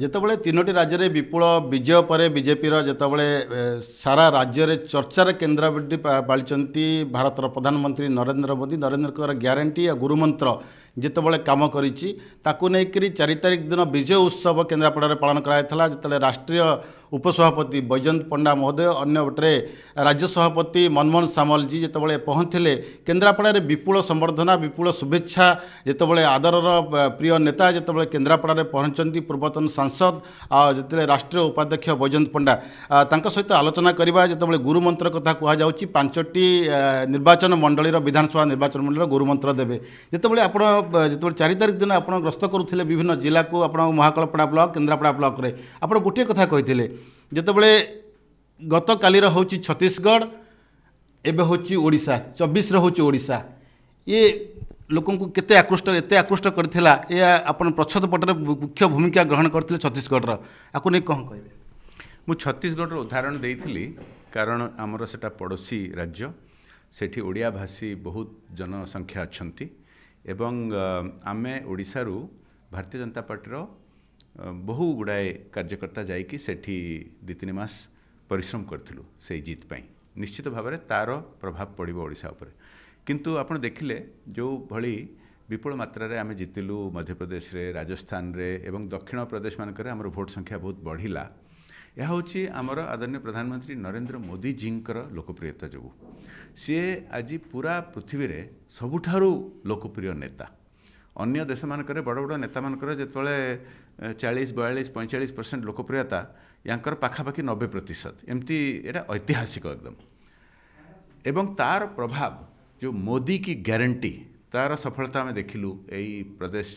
ଯେତେବେଳେ ତିନୋଟି ରାଜ୍ୟରେ ବିପୁଳ ବିଜୟ ପରେ ବିଜେପିର ଯେତେବେଳେ ସାରା ରାଜ୍ୟରେ ଚର୍ଚ୍ଚାର କେନ୍ଦ୍ରବିଟି ପାଳିଛନ୍ତି ଭାରତର ପ୍ରଧାନମନ୍ତ୍ରୀ ନରେନ୍ଦ୍ର ମୋଦି ନରେନ୍ଦ୍ରଙ୍କର ଗ୍ୟାରେଣ୍ଟି ଆଉ ଗୁରୁମନ୍ତ୍ର ଯେତେବେଳେ କାମ କରିଛି ତାକୁ ନେଇକରି ଚାରି ତାରିଖ ଦିନ ବିଜୟ ଉତ୍ସବ କେନ୍ଦ୍ରାପଡ଼ାରେ ପାଳନ କରାଯାଇଥିଲା ଯେତେବେଳେ ରାଷ୍ଟ୍ରୀୟ ଉପସଭାପତି ବୈଜୟନ୍ତ ପଣ୍ଡା ମହୋଦୟ ଅନ୍ୟପଟେ ରାଜ୍ୟ ସଭାପତି ମନମୋହନ ସାମଲଜୀ ଯେତେବେଳେ ପହଞ୍ଚିଥିଲେ କେନ୍ଦ୍ରାପଡ଼ାରେ ବିପୁଳ ସମ୍ବର୍ଦ୍ଧନା ବିପୁଳ ଶୁଭେଚ୍ଛା ଯେତେବେଳେ ଆଦରର ପ୍ରିୟ ନେତା ଯେତେବେଳେ କେନ୍ଦ୍ରାପଡ଼ାରେ ପହଞ୍ଚନ୍ତି ପୂର୍ବତନ ସାଂସଦ ଆଉ ଯେତେବେଳେ ରାଷ୍ଟ୍ରୀୟ ଉପାଧ୍ୟକ୍ଷ ବୈଜୟନ୍ତ ପଣ୍ଡା ତାଙ୍କ ସହିତ ଆଲୋଚନା କରିବା ଯେତେବେଳେ ଗୁରୁମନ୍ତ୍ର କଥା କୁହାଯାଉଛି ପାଞ୍ଚଟି ନିର୍ବାଚନ ମଣ୍ଡଳୀର ବିଧାନସଭା ନିର୍ବାଚନ ମଣ୍ଡଳୀର ଗୁରୁମନ୍ତ୍ର ଦେବେ ଯେତେବେଳେ ଆପଣ ଯେତେବେଳେ ଚାରି ତାରିଖ ଦିନ ଆପଣ ଗ୍ରସ୍ତ କରୁଥିଲେ ବିଭିନ୍ନ ଜିଲ୍ଲାକୁ ଆପଣ ମହାକାଳପଡ଼ା ବ୍ଲକ କେନ୍ଦ୍ରାପଡ଼ା ବ୍ଲକରେ ଆପଣ ଗୋଟିଏ କଥା କହିଥିଲେ ଯେତେବେଳେ ଗତକାଲିର ହେଉଛି ଛତିଶଗଡ଼ ଏବେ ହେଉଛି ଓଡ଼ିଶା ଚବିଶରେ ହେଉଛି ଓଡ଼ିଶା ଇଏ ଲୋକଙ୍କୁ କେତେ ଆକୃଷ୍ଟ ଏତେ ଆକୃଷ୍ଟ କରିଥିଲା ଏହା ଆପଣ ପ୍ରଚ୍ଛଦ ପଟରେ ମୁଖ୍ୟ ଭୂମିକା ଗ୍ରହଣ କରିଥିଲେ ଛତିଶଗଡ଼ର ଆକୁ ନେଇ କ'ଣ କହିବେ ମୁଁ ଛତିଶଗଡ଼ର ଉଦାହରଣ ଦେଇଥିଲି କାରଣ ଆମର ସେଇଟା ପଡ଼ୋଶୀ ରାଜ୍ୟ ସେଠି ଓଡ଼ିଆ ଭାଷୀ ବହୁତ ଜନସଂଖ୍ୟା ଅଛନ୍ତି ଏବଂ ଆମେ ଓଡ଼ିଶାରୁ ଭାରତୀୟ ଜନତା ପାର୍ଟିର ବହୁ ଗୁଡ଼ାଏ କାର୍ଯ୍ୟକର୍ତ୍ତା ଯାଇକି ସେଠି ଦୁଇ ତିନି ମାସ ପରିଶ୍ରମ କରିଥିଲୁ ସେଇ ଜିତ୍ ପାଇଁ ନିଶ୍ଚିତ ଭାବରେ ତା'ର ପ୍ରଭାବ ପଡ଼ିବ ଓଡ଼ିଶା ଉପରେ କିନ୍ତୁ ଆପଣ ଦେଖିଲେ ଯେଉଁଭଳି ବିପୁଳ ମାତ୍ରାରେ ଆମେ ଜିତିଲୁ ମଧ୍ୟପ୍ରଦେଶରେ ରାଜସ୍ଥାନରେ ଏବଂ ଦକ୍ଷିଣ ପ୍ରଦେଶମାନଙ୍କରେ ଆମର ଭୋଟ୍ ସଂଖ୍ୟା ବହୁତ ବଢ଼ିଲା यह हूँ आम आदरणीय प्रधानमंत्री नरेन्द्र मोदी जी लोकप्रियता जो सी आज पूरा पृथ्वी से सबुठ लोकप्रिय नेता अन्य देश मानक बड़ बड़ नेता मानक जो चालीस बयालीस पैंचाश परसेंट लोकप्रियता यहाँ पखापाखि नबे प्रतिशत एमती एटा ऐतिहासिक एकदम एवं तार प्रभाव जो मोदी की ग्यारंटी तार सफलता आम देखल यही प्रदेश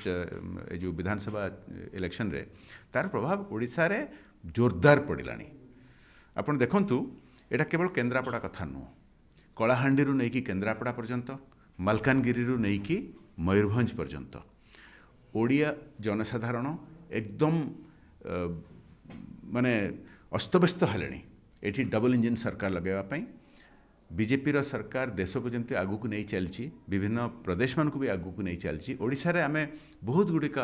विधानसभा इलेक्शन तार प्रभाव ओडा ଜୋରଦାର ପଡ଼ିଲାଣି ଆପଣ ଦେଖନ୍ତୁ ଏଇଟା କେବଳ କେନ୍ଦ୍ରାପଡ଼ା କଥା ନୁହଁ କଳାହାଣ୍ଡିରୁ ନେଇକି କେନ୍ଦ୍ରାପଡ଼ା ପର୍ଯ୍ୟନ୍ତ ମାଲକାନଗିରିରୁ ନେଇକି ମୟୂରଭଞ୍ଜ ପର୍ଯ୍ୟନ୍ତ ଓଡ଼ିଆ ଜନସାଧାରଣ ଏକଦମ ମାନେ ଅସ୍ତବ୍ୟସ୍ତ ହେଲେଣି ଏଠି ଡବଲ୍ ଇଞ୍ଜିନ୍ ସରକାର ଲଗାଇବା ପାଇଁ ବିଜେପିର ସରକାର ଦେଶକୁ ଯେମିତି ଆଗକୁ ନେଇ ଚାଲିଛି ବିଭିନ୍ନ ପ୍ରଦେଶମାନଙ୍କୁ ବି ଆଗକୁ ନେଇ ଚାଲିଛି ଓଡ଼ିଶାରେ ଆମେ ବହୁତ ଗୁଡ଼ିକ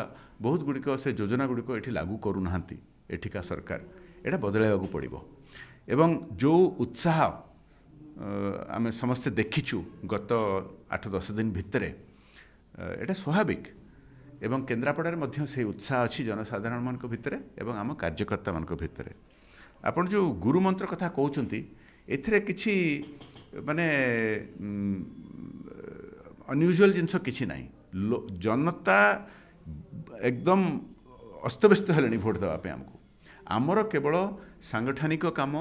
ବହୁତ ଗୁଡ଼ିକ ସେ ଯୋଜନା ଗୁଡ଼ିକ ଏଠି ଲାଗୁ କରୁନାହାନ୍ତି ଏଠିକା ସରକାର ଏଇଟା ବଦଳାଇବାକୁ ପଡ଼ିବ ଏବଂ ଯେଉଁ ଉତ୍ସାହ ଆମେ ସମସ୍ତେ ଦେଖିଛୁ ଗତ ଆଠ ଦଶ ଦିନ ଭିତରେ ଏଇଟା ସ୍ୱାଭାବିକ ଏବଂ କେନ୍ଦ୍ରାପଡ଼ାରେ ମଧ୍ୟ ସେହି ଉତ୍ସାହ ଅଛି ଜନସାଧାରଣମାନଙ୍କ ଭିତରେ ଏବଂ ଆମ କାର୍ଯ୍ୟକର୍ତ୍ତାମାନଙ୍କ ଭିତରେ ଆପଣ ଯେଉଁ ଗୁରୁମନ୍ତ୍ର କଥା କହୁଛନ୍ତି ଏଥିରେ କିଛି ମାନେ ଅନ୍ୟୁଜୁଆଲ୍ ଜିନିଷ କିଛି ନାହିଁ ଜନତା ଏକଦମ ଅସ୍ତବ୍ୟସ୍ତ ହେଲେଣି ଭୋଟ୍ ଦେବା ପାଇଁ ଆମକୁ ଆମର କେବଳ ସାଂଗଠନିକ କାମ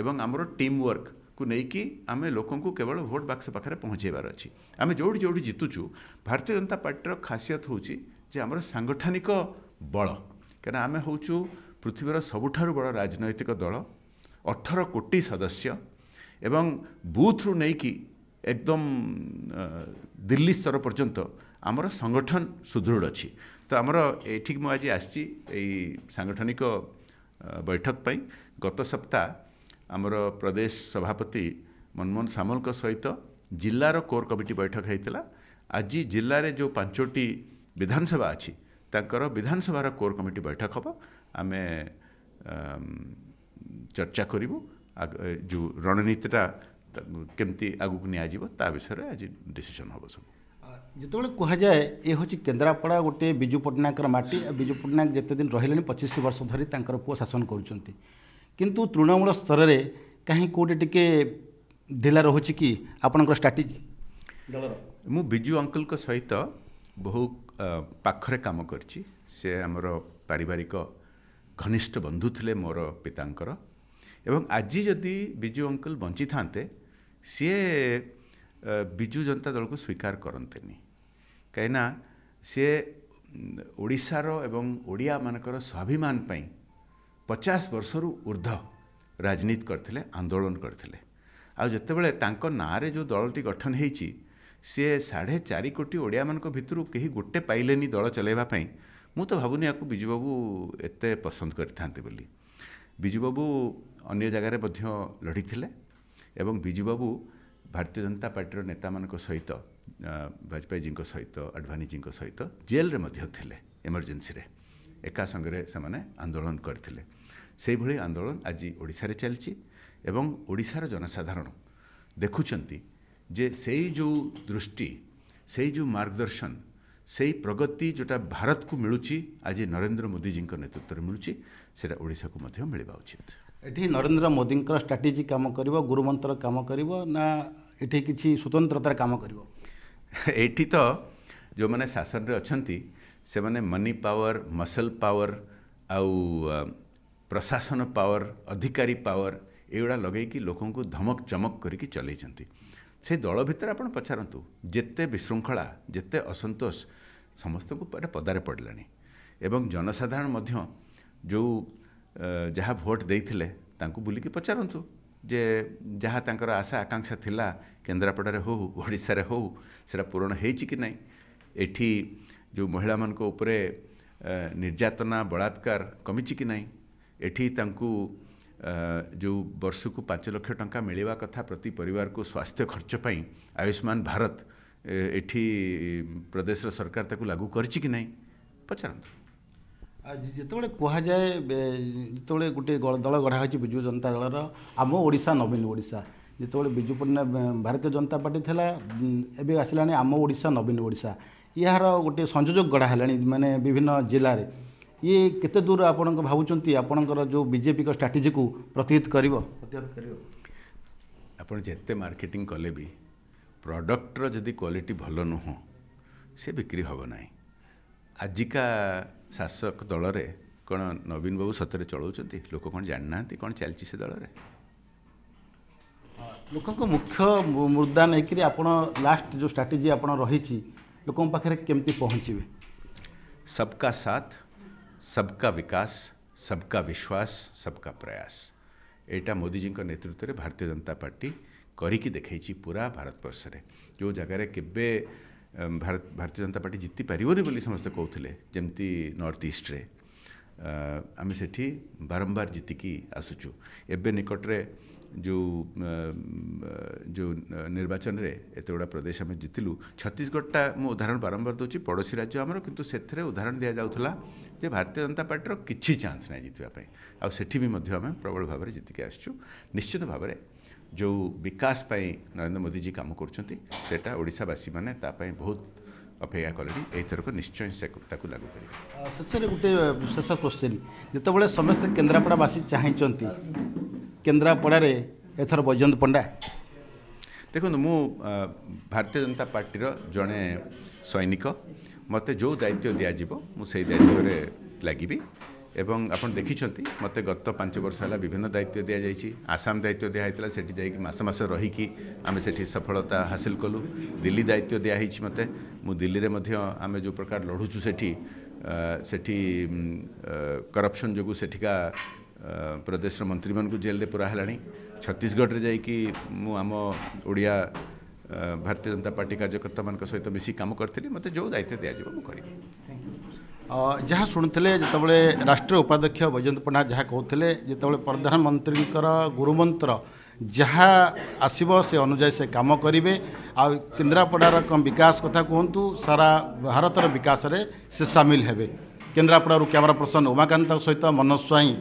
ଏବଂ ଆମର ଟିମ୍ ୱାର୍କକୁ ନେଇକି ଆମେ ଲୋକଙ୍କୁ କେବଳ ଭୋଟ୍ ବାକ୍ସ ପାଖରେ ପହଞ୍ଚାଇବାର ଅଛି ଆମେ ଯେଉଁଠି ଯେଉଁଠି ଜିତୁଛୁ ଭାରତୀୟ ଜନତା ପାର୍ଟିର ଖାସିୟତ ହେଉଛି ଯେ ଆମର ସାଂଗଠନିକ ବଳ କାରଣ ଆମେ ହେଉଛୁ ପୃଥିବୀର ସବୁଠାରୁ ବଡ଼ ରାଜନୈତିକ ଦଳ ଅଠର କୋଟି ସଦସ୍ୟ ଏବଂ ବୁଥ୍ରୁ ନେଇକି ଏକଦମ ଦିଲ୍ଲୀ ସ୍ତର ପର୍ଯ୍ୟନ୍ତ ଆମର ସଂଗଠନ ସୁଦୃଢ଼ ଅଛି ତ ଆମର ଏଠିକି ମୁଁ ଆଜି ଆସିଛି ଏଇ ସାଙ୍ଗଠନିକ ବୈଠକ ପାଇଁ ଗତ ସପ୍ତାହ ଆମର ପ୍ରଦେଶ ସଭାପତି ମନମୋହନ ସାମଲଙ୍କ ସହିତ ଜିଲ୍ଲାର କୋର୍ କମିଟି ବୈଠକ ହୋଇଥିଲା ଆଜି ଜିଲ୍ଲାରେ ଯେଉଁ ପାଞ୍ଚଟି ବିଧାନସଭା ଅଛି ତାଙ୍କର ବିଧାନସଭାର କୋର୍ କମିଟି ବୈଠକ ହେବ ଆମେ ଚର୍ଚ୍ଚା କରିବୁ ଯେଉଁ ରଣନୀତିଟା କେମିତି ଆଗକୁ ନିଆଯିବ ତା ବିଷୟରେ ଆଜି ଡିସିସନ୍ ହେବ ସବୁ ଯେତେବେଳେ କୁହାଯାଏ ଏ ହେଉଛି କେନ୍ଦ୍ରାପଡ଼ା ଗୋଟିଏ ବିଜୁ ପଟ୍ଟନାୟକର ମାଟି ବିଜୁ ପଟ୍ଟନାୟକ ଯେତେଦିନ ରହିଲେଣି ପଚିଶ ବର୍ଷ ଧରି ତାଙ୍କର ପୁଅ ଶାସନ କରୁଛନ୍ତି କିନ୍ତୁ ତୃଣମୂଳ ସ୍ତରରେ କାହିଁ କେଉଁଠି ଟିକେ ଢିଲା ରହୁଛି କି ଆପଣଙ୍କର ଷ୍ଟ୍ରାଟେଜି ମୁଁ ବିଜୁ ଅଙ୍କଲଙ୍କ ସହିତ ବହୁ ପାଖରେ କାମ କରିଛି ସେ ଆମର ପାରିବାରିକ ଘନିଷ୍ଠ ବନ୍ଧୁ ଥିଲେ ମୋର ପିତାଙ୍କର ଏବଂ ଆଜି ଯଦି ବିଜୁ ଅଙ୍କଲ ବଞ୍ଚିଥାନ୍ତେ ସିଏ ବିଜୁ ଜନତା ଦଳକୁ ସ୍ୱୀକାର କରନ୍ତିନି କାହିଁକିନା ସିଏ ଓଡ଼ିଶାର ଏବଂ ଓଡ଼ିଆମାନଙ୍କର ସ୍ୱାଭିମାନ ପାଇଁ ପଚାଶ ବର୍ଷରୁ ଉର୍ଦ୍ଧ୍ୱ ରାଜନୀତି କରିଥିଲେ ଆନ୍ଦୋଳନ କରିଥିଲେ ଆଉ ଯେତେବେଳେ ତାଙ୍କ ନାଁରେ ଯେଉଁ ଦଳଟି ଗଠନ ହୋଇଛି ସିଏ ସାଢ଼େ ଚାରି କୋଟି ଓଡ଼ିଆମାନଙ୍କ ଭିତରୁ କେହି ଗୋଟେ ପାଇଲେନି ଦଳ ଚଲାଇବା ପାଇଁ ମୁଁ ତ ଭାବୁନି ଆକୁ ବିଜୁବାବୁ ଏତେ ପସନ୍ଦ କରିଥାନ୍ତି ବୋଲି ବିଜୁବାବୁ ଅନ୍ୟ ଜାଗାରେ ମଧ୍ୟ ଲଢ଼ିଥିଲେ ଏବଂ ବିଜୁବାବୁ ଭାରତୀୟ ଜନତା ପାର୍ଟିର ନେତାମାନଙ୍କ ସହିତ ବାଜପେୟୀଜୀଙ୍କ ସହିତ ଆଡ଼ଭାନୀଜୀଙ୍କ ସହିତ ଜେଲ୍ରେ ମଧ୍ୟ ଥିଲେ ଏମର୍ଜେନ୍ସିରେ ଏକା ସାଙ୍ଗରେ ସେମାନେ ଆନ୍ଦୋଳନ କରିଥିଲେ ସେହିଭଳି ଆନ୍ଦୋଳନ ଆଜି ଓଡ଼ିଶାରେ ଚାଲିଛି ଏବଂ ଓଡ଼ିଶାର ଜନସାଧାରଣ ଦେଖୁଛନ୍ତି ଯେ ସେଇ ଯେଉଁ ଦୃଷ୍ଟି ସେଇ ଯେଉଁ ମାର୍ଗଦର୍ଶନ ସେଇ ପ୍ରଗତି ଯେଉଁଟା ଭାରତକୁ ମିଳୁଛି ଆଜି ନରେନ୍ଦ୍ର ମୋଦିଜୀଙ୍କ ନେତୃତ୍ୱରେ ମିଳୁଛି ସେଇଟା ଓଡ଼ିଶାକୁ ମଧ୍ୟ ମିଳିବା ଉଚିତ ଏଠି ନରେନ୍ଦ୍ର ମୋଦିଙ୍କର ଷ୍ଟ୍ରାଟେଜି କାମ କରିବ ଗୁରୁମନ୍ତ୍ର କାମ କରିବ ନା ଏଠି କିଛି ସ୍ୱତନ୍ତ୍ରତାର କାମ କରିବ ଏଠି ତ ଯେଉଁମାନେ ଶାସନରେ ଅଛନ୍ତି ସେମାନେ ମନି ପାୱାର ମସଲ ପାୱାର ଆଉ ପ୍ରଶାସନ ପାୱାର ଅଧିକାରୀ ପାୱାର ଏଗୁଡ଼ା ଲଗେଇକି ଲୋକଙ୍କୁ ଧମକ ଚମକ କରିକି ଚଲେଇଛନ୍ତି ସେ ଦଳ ଭିତରେ ଆପଣ ପଚାରନ୍ତୁ ଯେତେ ବିଶୃଙ୍ଖଳା ଯେତେ ଅସନ୍ତୋଷ ସମସ୍ତଙ୍କୁ ପଦାରେ ପଡ଼ିଲାଣି ଏବଂ ଜନସାଧାରଣ ମଧ୍ୟ ଯେଉଁ जहाँ भोट दे बुलिक पचारत जे जहाँ आशा आकांक्षा थी केन्द्रापड़े होशारे हो पूरण हो ना ये जो महिला मान निर्यातना बलात्कार कमी कि नहीं जो वर्ष को पांच लक्ष टा मिलवा कथा प्रति पर स्वास्थ्य खर्चप आयुष्मान भारत ये प्रदेश सरकार लागू कर पचारत ଯେତେବେଳେ କୁହାଯାଏ ଯେତେବେଳେ ଗୋଟିଏ ଦଳ ଗଢ଼ା ହୋଇଛି ବିଜୁ ଜନତା ଦଳର ଆମ ଓଡ଼ିଶା ନବୀନ ଓଡ଼ିଶା ଯେତେବେଳେ ବିଜୁ ପଟ୍ଟନାୟକ ଭାରତୀୟ ଜନତା ପାର୍ଟି ଥିଲା ଏବେ ଆସିଲାଣି ଆମ ଓଡ଼ିଶା ନବୀନ ଓଡ଼ିଶା ଏହାର ଗୋଟିଏ ସଂଯୋଜକ ଗଢ଼ା ହେଲାଣି ମାନେ ବିଭିନ୍ନ ଜିଲ୍ଲାରେ ଇଏ କେତେ ଦୂର ଆପଣଙ୍କ ଭାବୁଛନ୍ତି ଆପଣଙ୍କର ଯେଉଁ ବିଜେପିଙ୍କ ଷ୍ଟ୍ରାଟେଜିକୁ ପ୍ରତିହତ କରିବ ପ୍ରତିହତ କରିବ ଆପଣ ଯେତେ ମାର୍କେଟିଂ କଲେ ବି ପ୍ରଡ଼କ୍ଟର ଯଦି କ୍ୱାଲିଟି ଭଲ ନୁହଁ ସେ ବିକ୍ରି ହେବ ନାହିଁ आजिका शासक दल रे कौन नवीन बाबू सतरे चला लोक कौन जानना कौन चल दल लोक मुख्य मुद्दा नहीं लास्ट जो स्ट्राटेजी आप रही लोक केमती पहुँचे सबका साथ सबका विकास सबका विश्वास सबका प्रयास यहाँ मोदीजी नेतृत्व में भारतीय जनता पार्टी करी देखी पूरा भारतवर्ष जो जगह केवे ଭାରତ ଭାରତୀୟ ଜନତା ପାର୍ଟି ଜିତିପାରିବନି ବୋଲି ସମସ୍ତେ କହୁଥିଲେ ଯେମିତି ନର୍ଥ ଇଷ୍ଟରେ ଆମେ ସେଠି ବାରମ୍ବାର ଜିତିକି ଆସୁଛୁ ଏବେ ନିକଟରେ ଯେଉଁ ଯେଉଁ ନିର୍ବାଚନରେ ଏତେଗୁଡ଼ା ପ୍ରଦେଶ ଆମେ ଜିତିଲୁ ଛତିଶଗଡ଼ଟା ମୁଁ ଉଦାହରଣ ବାରମ୍ବାର ଦେଉଛି ପଡ଼ୋଶୀ ରାଜ୍ୟ ଆମର କିନ୍ତୁ ସେଥିରେ ଉଦାହରଣ ଦିଆଯାଉଥିଲା ଯେ ଭାରତୀୟ ଜନତା ପାର୍ଟିର କିଛି ଚାନ୍ସ ନାହିଁ ଜିତିବା ପାଇଁ ଆଉ ସେଠି ବି ମଧ୍ୟ ଆମେ ପ୍ରବଳ ଭାବରେ ଜିତିକି ଆସିଛୁ ନିଶ୍ଚିତ ଭାବରେ जो बिसप्रै नरेन्द्र जी काम गर्दावासी महाई बहुत अपेक्षा कि एउटा निश्चय लाग समस्तै केन्द्रापडावासी चाहिँ केन्द्रपडा एथर वैजन्त पण्डा मु भारतीय जनता रो जन सैनिक मते जो दायित्व मु मै दायित्व लाग এবং ଆପଣ ଦେଖିଛନ୍ତି ମୋତେ ଗତ ପାଞ୍ଚ ବର୍ଷ ହେଲା ବିଭିନ୍ନ ଦାୟିତ୍ୱ ଦିଆଯାଇଛି ଆସାମ ଦାୟିତ୍ୱ ଦିଆହେଇଥିଲା ସେଠି ଯାଇକି ମାସ ମାସ ରହିକି ଆମେ ସେଠି ସଫଳତା ହାସିଲ କଲୁ ଦିଲ୍ଲୀ ଦାୟିତ୍ୱ ଦିଆହେଇଛି ମୋତେ ମୁଁ ଦିଲ୍ଲୀରେ ମଧ୍ୟ ଆମେ ଯେଉଁ ପ୍ରକାର ଲଢ଼ୁଛୁ ସେଠି ସେଠି କରପ୍ସନ୍ ଯୋଗୁଁ ସେଠିକା ପ୍ରଦେଶର ମନ୍ତ୍ରୀମାନଙ୍କୁ ଜେଲ୍ରେ ପୁରା ହେଲାଣି ଛତିଶଗଡ଼ରେ ଯାଇକି ମୁଁ ଆମ ଓଡ଼ିଆ ଭାରତୀୟ ଜନତା ପାର୍ଟି କାର୍ଯ୍ୟକର୍ତ୍ତାମାନଙ୍କ ସହିତ ମିଶି କାମ କରିଥିଲି ମୋତେ ଯେଉଁ ଦାୟିତ୍ୱ ଦିଆଯିବ ମୁଁ କରିବି ଯାହା ଶୁଣୁଥିଲେ ଯେତେବେଳେ ରାଷ୍ଟ୍ରୀୟ ଉପାଧ୍ୟକ୍ଷ ବୈଜୟନ୍ତ ପଣ୍ଡା ଯାହା କହୁଥିଲେ ଯେତେବେଳେ ପ୍ରଧାନମନ୍ତ୍ରୀଙ୍କର ଗୁରୁମନ୍ତ୍ର ଯାହା ଆସିବ ସେ ଅନୁଯାୟୀ ସେ କାମ କରିବେ ଆଉ କେନ୍ଦ୍ରାପଡ଼ାର କ'ଣ ବିକାଶ କଥା କୁହନ୍ତୁ ସାରା ଭାରତର ବିକାଶରେ ସେ ସାମିଲ ହେବେ କେନ୍ଦ୍ରାପଡ଼ାରୁ କ୍ୟାମେରା ପର୍ସନ୍ ଉମାକାନ୍ତଙ୍କ ସହିତ ମନୋଜ ସ୍ୱାଇଁ